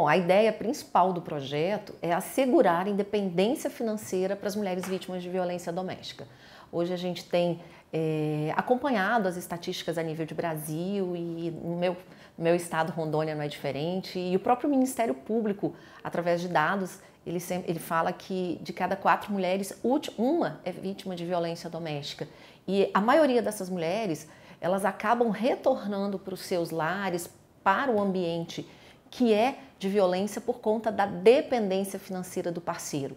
Bom, a ideia principal do projeto é assegurar independência financeira para as mulheres vítimas de violência doméstica. Hoje a gente tem é, acompanhado as estatísticas a nível de Brasil e no meu, meu estado, Rondônia, não é diferente. E o próprio Ministério Público, através de dados, ele, sempre, ele fala que de cada quatro mulheres, uma é vítima de violência doméstica. E a maioria dessas mulheres, elas acabam retornando para os seus lares, para o ambiente que é de violência por conta da dependência financeira do parceiro.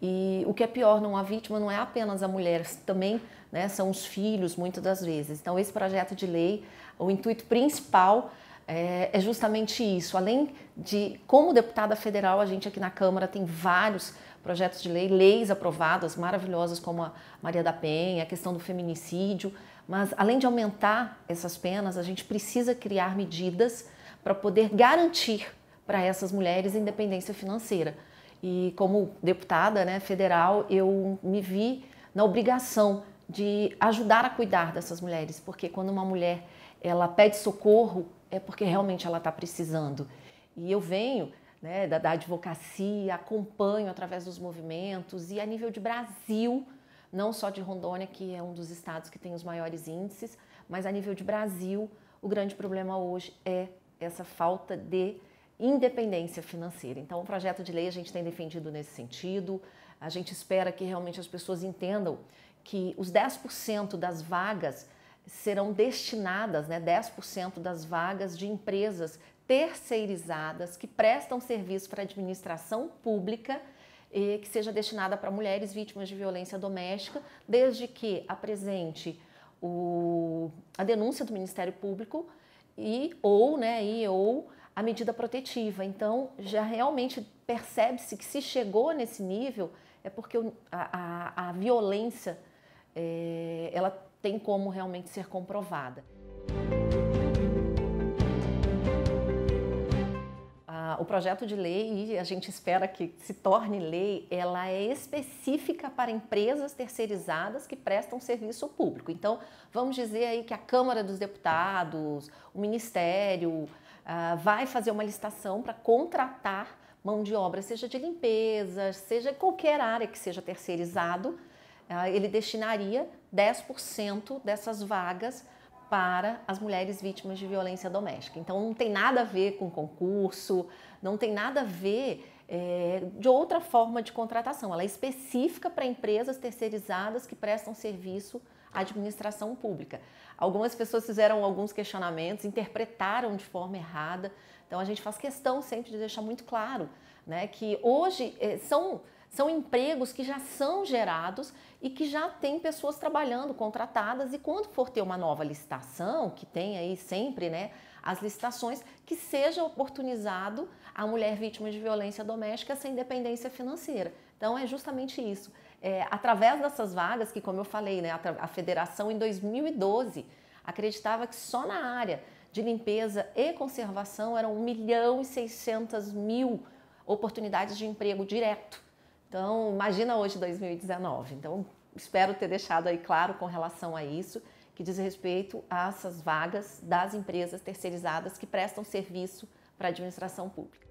E o que é pior, não a vítima não é apenas a mulher, também né, são os filhos, muitas das vezes. Então, esse projeto de lei, o intuito principal é, é justamente isso. Além de, como deputada federal, a gente aqui na Câmara tem vários projetos de lei, leis aprovadas maravilhosas como a Maria da Penha, a questão do feminicídio, mas além de aumentar essas penas, a gente precisa criar medidas para poder garantir para essas mulheres independência financeira. E como deputada né, federal, eu me vi na obrigação de ajudar a cuidar dessas mulheres, porque quando uma mulher ela pede socorro é porque realmente ela está precisando. E eu venho né, da, da advocacia, acompanho através dos movimentos e a nível de Brasil, não só de Rondônia, que é um dos estados que tem os maiores índices, mas a nível de Brasil, o grande problema hoje é essa falta de independência financeira. Então, o projeto de lei a gente tem defendido nesse sentido. A gente espera que realmente as pessoas entendam que os 10% das vagas serão destinadas, né, 10% das vagas de empresas terceirizadas que prestam serviço para a administração pública e que seja destinada para mulheres vítimas de violência doméstica, desde que apresente o, a denúncia do Ministério Público e ou, né, e ou a medida protetiva. Então, já realmente percebe-se que se chegou nesse nível é porque a, a, a violência é, ela tem como realmente ser comprovada. o projeto de lei, e a gente espera que se torne lei, ela é específica para empresas terceirizadas que prestam serviço público. Então, vamos dizer aí que a Câmara dos Deputados, o Ministério, ah, vai fazer uma licitação para contratar mão de obra, seja de limpeza, seja qualquer área que seja terceirizado, ah, ele destinaria 10% dessas vagas para as mulheres vítimas de violência doméstica. Então não tem nada a ver com concurso, não tem nada a ver é, de outra forma de contratação. Ela é específica para empresas terceirizadas que prestam serviço à administração pública. Algumas pessoas fizeram alguns questionamentos, interpretaram de forma errada. Então a gente faz questão sempre de deixar muito claro né, que hoje é, são são empregos que já são gerados e que já tem pessoas trabalhando, contratadas, e quando for ter uma nova licitação, que tem aí sempre, né, as licitações, que seja oportunizado a mulher vítima de violência doméstica essa independência financeira. Então é justamente isso. É, através dessas vagas, que como eu falei, né, a, a federação em 2012 acreditava que só na área de limpeza e conservação eram 1 milhão e 600 mil oportunidades de emprego direto então, imagina hoje 2019. Então, espero ter deixado aí claro com relação a isso, que diz respeito a essas vagas das empresas terceirizadas que prestam serviço para a administração pública.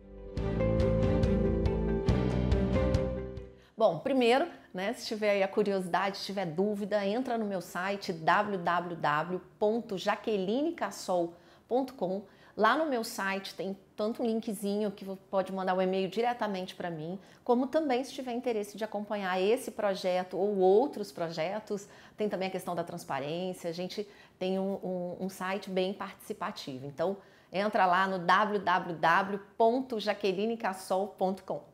Bom, primeiro, né, se tiver aí a curiosidade, se tiver dúvida, entra no meu site www.jaquelinecastol.com. Lá no meu site tem tanto um linkzinho que pode mandar um e-mail diretamente para mim, como também se tiver interesse de acompanhar esse projeto ou outros projetos, tem também a questão da transparência, a gente tem um, um, um site bem participativo. Então, entra lá no www.jaquelinecassol.com.